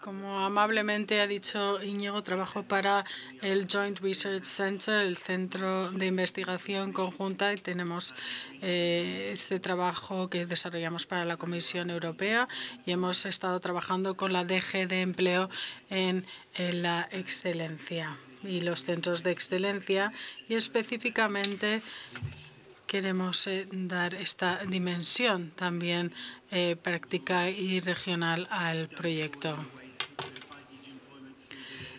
como amablemente ha dicho Iñigo, trabajo para el Joint Research Center, el Centro de Investigación Conjunta, y tenemos eh, este trabajo que desarrollamos para la Comisión Europea y hemos estado trabajando con la DG de Empleo en, en la excelencia y los centros de excelencia y específicamente queremos eh, dar esta dimensión también eh, práctica y regional al proyecto.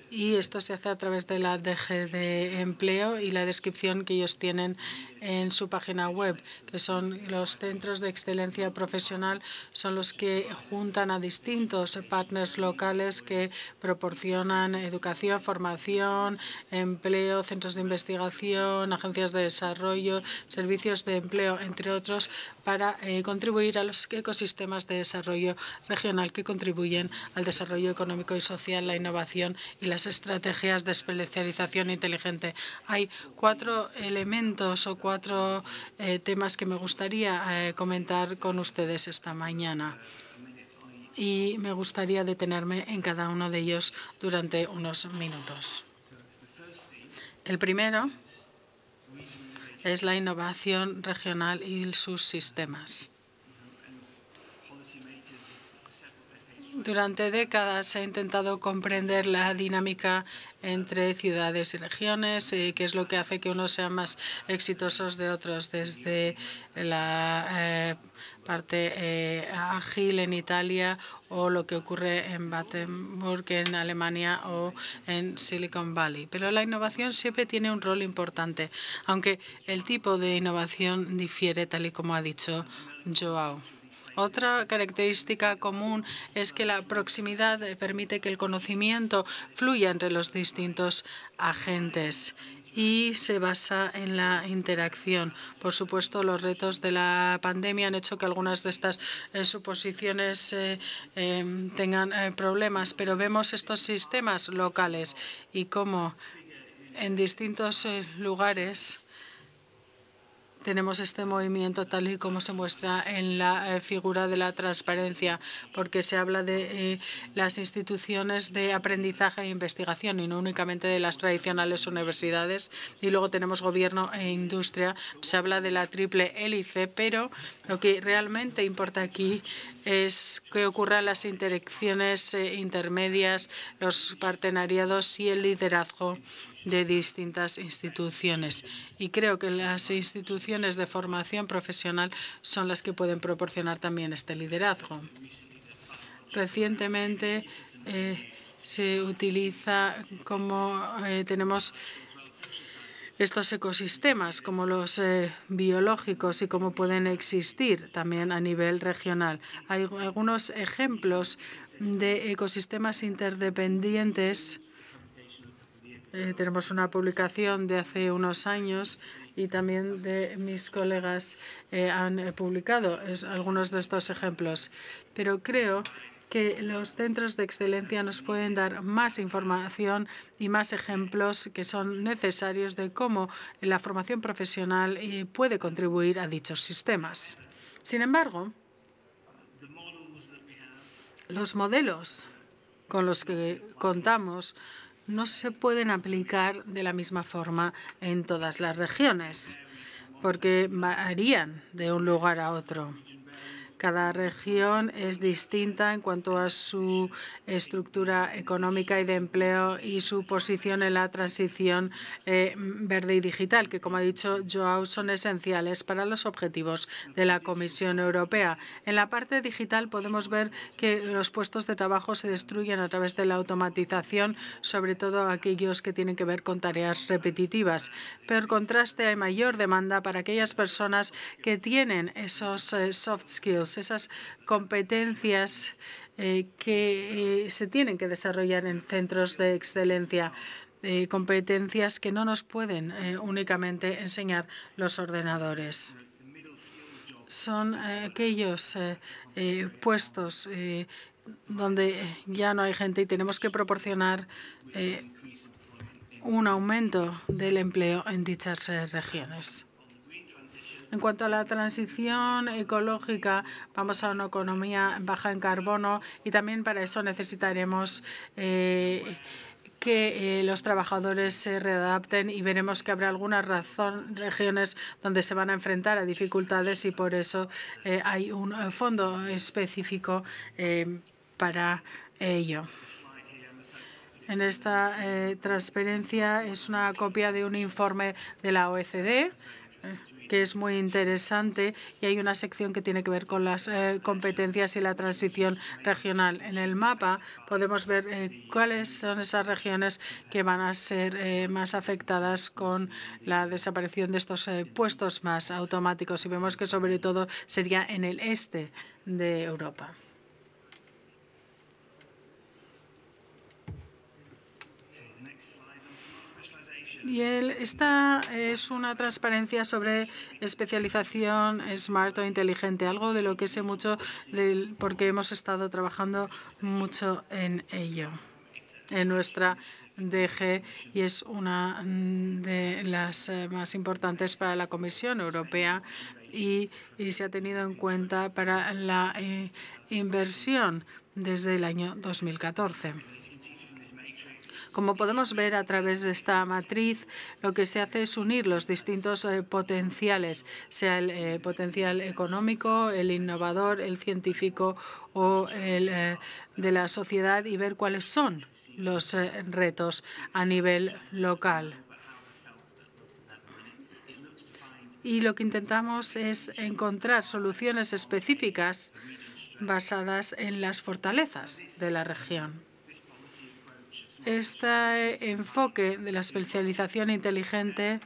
Y esto se hace a través de la DG de Empleo y la descripción que ellos tienen en su página web, que son los centros de excelencia profesional, son los que juntan a distintos partners locales que proporcionan educación, formación, empleo, centros de investigación, agencias de desarrollo, servicios de empleo, entre otros, para eh, contribuir a los ecosistemas de desarrollo regional que contribuyen al desarrollo económico y social, la innovación y las estrategias de especialización inteligente. Hay cuatro elementos o cuatro eh, temas que me gustaría eh, comentar con ustedes esta mañana y me gustaría detenerme en cada uno de ellos durante unos minutos. El primero es la innovación regional y sus sistemas. Durante décadas se ha intentado comprender la dinámica entre ciudades y regiones, y eh, qué es lo que hace que unos sean más exitosos de otros, desde la eh, parte eh, ágil en Italia o lo que ocurre en Battenburg, en Alemania o en Silicon Valley. Pero la innovación siempre tiene un rol importante, aunque el tipo de innovación difiere, tal y como ha dicho Joao. Otra característica común es que la proximidad permite que el conocimiento fluya entre los distintos agentes y se basa en la interacción. Por supuesto, los retos de la pandemia han hecho que algunas de estas eh, suposiciones eh, em, tengan eh, problemas, pero vemos estos sistemas locales y cómo en distintos lugares tenemos este movimiento tal y como se muestra en la eh, figura de la transparencia, porque se habla de eh, las instituciones de aprendizaje e investigación y no únicamente de las tradicionales universidades. Y luego tenemos gobierno e industria. Se habla de la triple hélice, pero lo que realmente importa aquí es que ocurran las interacciones eh, intermedias, los partenariados y el liderazgo de distintas instituciones. Y creo que las instituciones de formación profesional son las que pueden proporcionar también este liderazgo. Recientemente eh, se utiliza como eh, tenemos estos ecosistemas, como los eh, biológicos y cómo pueden existir también a nivel regional. Hay algunos ejemplos de ecosistemas interdependientes. tenemos una publicación de hace unos años y también de mis colegas eh, han eh, publicado algunos de estos ejemplos. Pero creo que los centros de excelencia nos pueden dar más información y más ejemplos que son necesarios de cómo la formación profesional eh, puede contribuir a dichos sistemas. Sin embargo, los modelos con los que contamos no se pueden aplicar de la misma forma en todas las regiones, porque varían de un lugar a otro. Cada región es distinta en cuanto a su estructura económica y de empleo y su posición en la transición eh, verde y digital, que como ha dicho Joao, son esenciales para los objetivos de la Comisión Europea. En la parte digital podemos ver que los puestos de trabajo se destruyen a través de la automatización, sobre todo aquellos que tienen que ver con tareas repetitivas. Pero contraste, hay mayor demanda para aquellas personas que tienen esos eh, soft skills esas competencias eh, que eh, se tienen que desarrollar en centros de excelencia. Eh, competencias que no nos pueden únicamente enseñar los ordenadores. Son aquellos puestos donde ya no hay gente y tenemos que proporcionar un aumento del empleo en dichas regiones. En cuanto a la transición ecológica, vamos a una economía baja en carbono y también para eso necesitaremos eh, que eh, los trabajadores se readapten y veremos que habrá algunas razón, regiones donde se van a enfrentar a dificultades y por eso eh, hay un fondo específico para ello. En esta transferencia es una copia de un informe de la OECD que es muy interesante y hay una sección que tiene que ver con las eh, competencias y la transición regional. En el mapa podemos ver eh, cuáles son esas regiones que van a ser eh, más afectadas con la desaparición de estos puestos más automáticos y vemos que sobre todo sería en el este de Europa. Y esta es una transparencia sobre especialización smart o inteligente, algo de lo que sé mucho porque hemos estado trabajando mucho en ello en nuestra DG y es una de las eh, más importantes para la Comisión Europea y, se ha tenido en cuenta para la eh, inversión desde el año 2014. Como podemos ver a través de esta matriz, lo que se hace es unir los distintos eh, potenciales, sea el eh, potencial económico, el innovador, el científico o el eh, de la sociedad y ver cuáles son los retos a nivel local. Y lo que intentamos es encontrar soluciones específicas basadas en las fortalezas de la región. Este enfoque de la especialización inteligente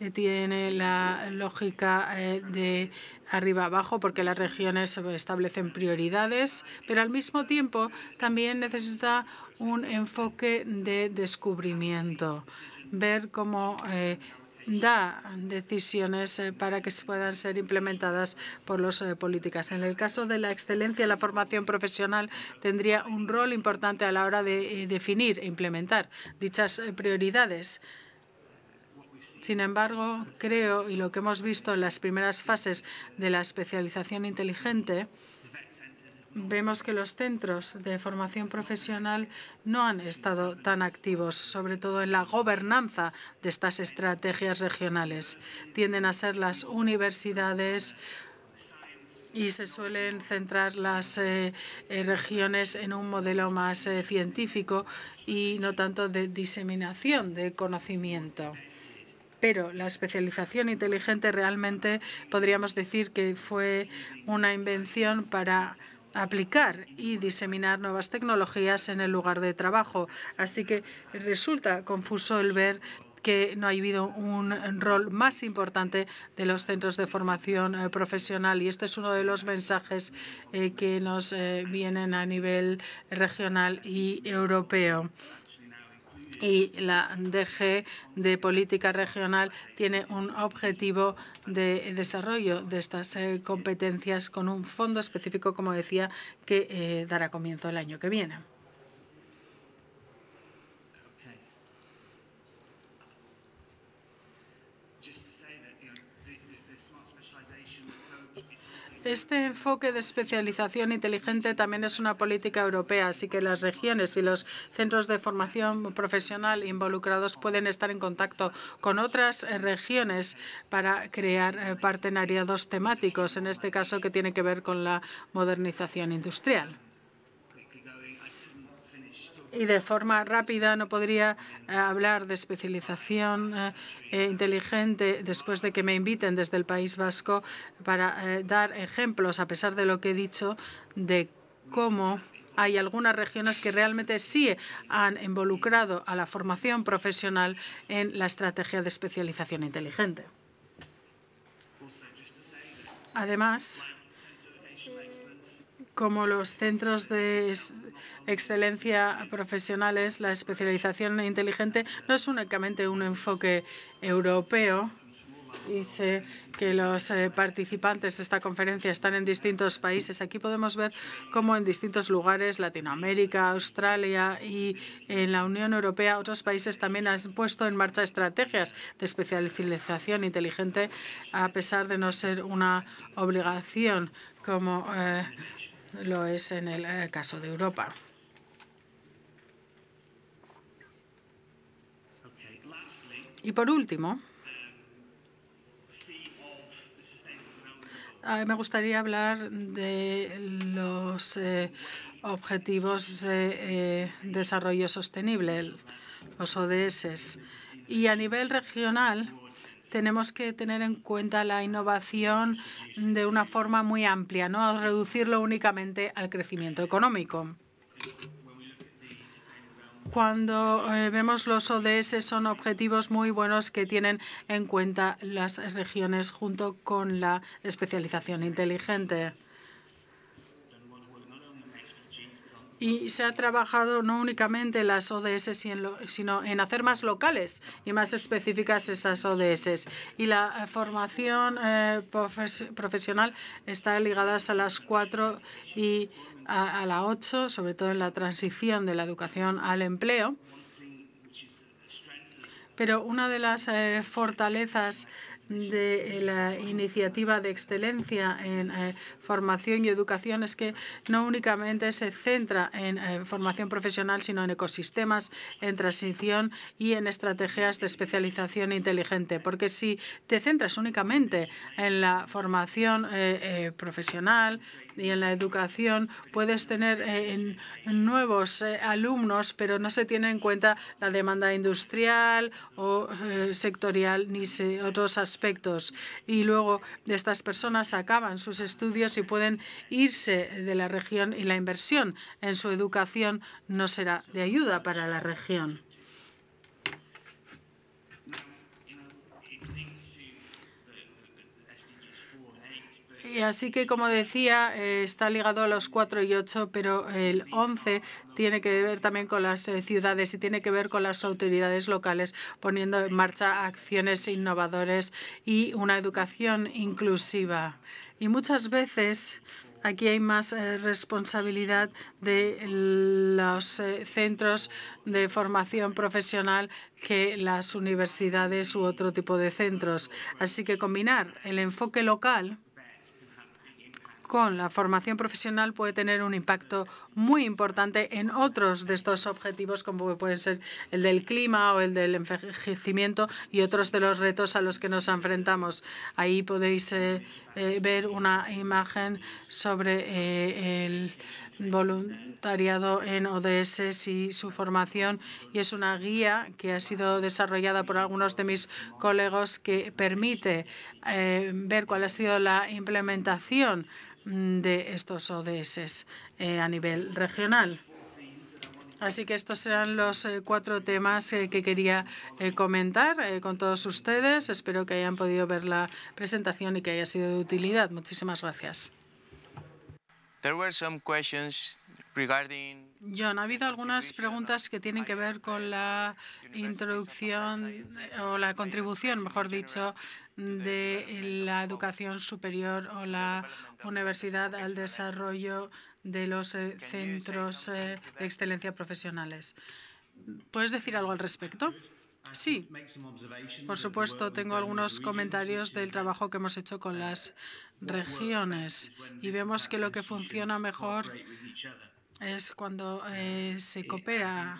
eh, tiene la lógica eh, de arriba abajo porque las regiones establecen prioridades, pero al mismo tiempo también necesita un enfoque de descubrimiento, ver cómo eh, da decisiones eh, para que puedan ser implementadas por las eh, políticas. En el caso de la excelencia, la formación profesional tendría un rol importante a la hora de eh, definir e implementar dichas prioridades. Sin embargo, creo, y lo que hemos visto en las primeras fases de la especialización inteligente, vemos que los centros de formación profesional no han estado tan activos, sobre todo en la gobernanza de estas estrategias regionales. Tienden a ser las universidades y se suelen centrar las eh, eh, regiones en un modelo más eh, científico y no tanto de diseminación de conocimiento pero la especialización inteligente realmente podríamos decir que fue una invención para aplicar y diseminar nuevas tecnologías en el lugar de trabajo. Así que resulta confuso el ver que no ha habido un rol más importante de los centros de formación eh, profesional. Y este es uno de los mensajes eh, que nos eh, vienen a nivel regional y europeo y la DG de Política Regional tiene un objetivo de desarrollo de estas eh, competencias con un fondo específico, como decía, que eh, dará comienzo el año que viene. Este enfoque de especialización inteligente también es una política europea, así que las regiones y los centros de formación profesional involucrados pueden estar en contacto con otras eh, regiones para crear eh, partenariados temáticos, en este caso que tiene que ver con la modernización industrial y de forma rápida no podría eh, hablar de especialización eh, eh, inteligente después de que me inviten desde el País Vasco para dar ejemplos, a pesar de lo que he dicho, de cómo hay algunas regiones que realmente sí han involucrado a la formación profesional en la estrategia de especialización inteligente. Además, como los centros de excelencia profesionales, la especialización inteligente no es únicamente un enfoque europeo, y sé que los eh, participantes de esta conferencia están en distintos países. Aquí podemos ver cómo en distintos lugares, Latinoamérica, Australia y en la Unión Europea, otros países también han puesto en marcha estrategias de especialización inteligente, a pesar de no ser una obligación como eh, lo es en el eh, caso de Europa. Y por último, me gustaría hablar de los eh, objetivos de eh, desarrollo sostenible, los ODS. Y a nivel regional tenemos que tener en cuenta la innovación de una forma muy amplia, no reducirlo únicamente al crecimiento económico cuando eh, vemos los ODS son objetivos muy buenos que tienen en cuenta las regiones junto con la especialización inteligente. Y se ha trabajado no únicamente en las ODS, sino en hacer más locales y más específicas esas ODS. Y la formación eh, profesional está ligada a las cuatro y a, la 8, sobre todo en la transición de la educación al empleo. Pero una de las eh, fortalezas de la iniciativa de excelencia en eh, formación y educación es que no únicamente se centra en eh, formación profesional, sino en ecosistemas, en transición y en estrategias de especialización inteligente. Porque si te centras únicamente en la formación eh, profesional, y en la educación puedes tener nuevos alumnos, pero no se tiene en cuenta la demanda industrial o sectorial ni otros aspectos aspectos. Y luego estas personas acaban sus estudios y pueden irse de la región y la inversión en su educación no será de ayuda para la región. Y así que, como decía, eh, está ligado a los 4 y 8, pero el 11 tiene que ver también con las eh, ciudades y tiene que ver con las autoridades locales poniendo en marcha acciones innovadoras y una educación inclusiva. Y muchas veces aquí hay más eh, responsabilidad de los centros de formación profesional que las universidades u otro tipo de centros. Así que combinar el enfoque local con la formación profesional puede tener un impacto muy importante en otros de estos objetivos, como pueden ser el del clima o el del envejecimiento y otros de los retos a los que nos enfrentamos. Ahí podéis eh, eh, ver una imagen sobre eh, el voluntariado en ODS y su formación. Y es una guía que ha sido desarrollada por algunos de mis colegas que permite ver cuál ha sido la implementación Mm, de estos ODS eh, a nivel regional. Así que estos serán los eh, cuatro temas eh, que quería comentar con todos ustedes. Espero que hayan podido ver la presentación y que haya sido de utilidad. Muchísimas gracias. There were John, ha habido algunas preguntas que tienen que ver con la introducción o la contribución, mejor dicho, de la educación superior o la universidad al desarrollo de los eh, centros eh, de excelencia profesionales. ¿Puedes decir algo al respecto? Sí, por supuesto, tengo algunos comentarios del trabajo que hemos hecho con las regiones y vemos que lo que funciona mejor es cuando eh, se coopera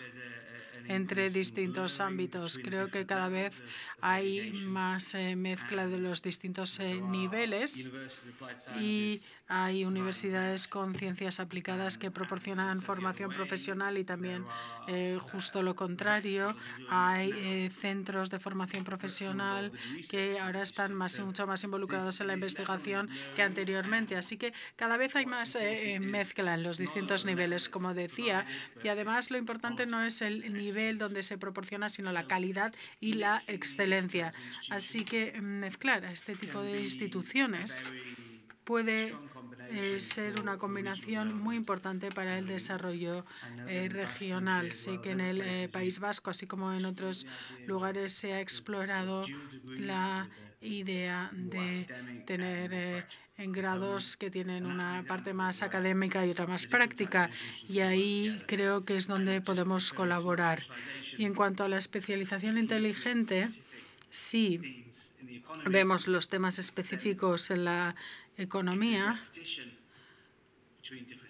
entre distintos ámbitos. Creo que cada vez hay más eh, mezcla de los distintos eh, niveles y hay universidades con ciencias aplicadas que proporcionan formación profesional y también eh, justo lo contrario. Hay eh, centros de formación profesional que ahora están más, mucho más involucrados en la investigación que anteriormente. Así que cada vez hay más eh, mezcla en los distintos niveles, como decía. Y además lo importante no es el nivel donde se proporciona, sino la calidad y la excelencia. Así que mm, mezclar a este tipo de instituciones puede ser una combinación muy importante para el desarrollo eh, regional. Sé que en el eh, País Vasco, así como en otros lugares, se ha explorado la idea de tener eh, en grados que tienen una parte más académica y otra más práctica. Y ahí creo que es donde podemos colaborar. Y en cuanto a la especialización inteligente, sí vemos los temas específicos en la economía,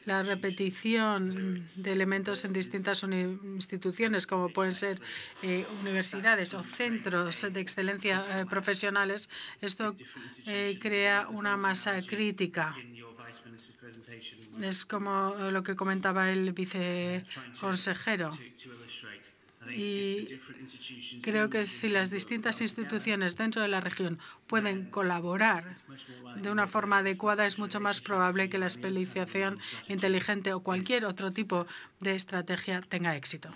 la repetición de elementos en distintas instituciones, como pueden ser eh, universidades o centros de excelencia eh, profesionales, esto eh, crea una masa crítica. Es como lo que comentaba el viceconsejero y creo que si las distintas instituciones dentro de la región pueden colaborar de una forma adecuada, es mucho más probable que la especialización inteligente o cualquier otro tipo de estrategia tenga éxito.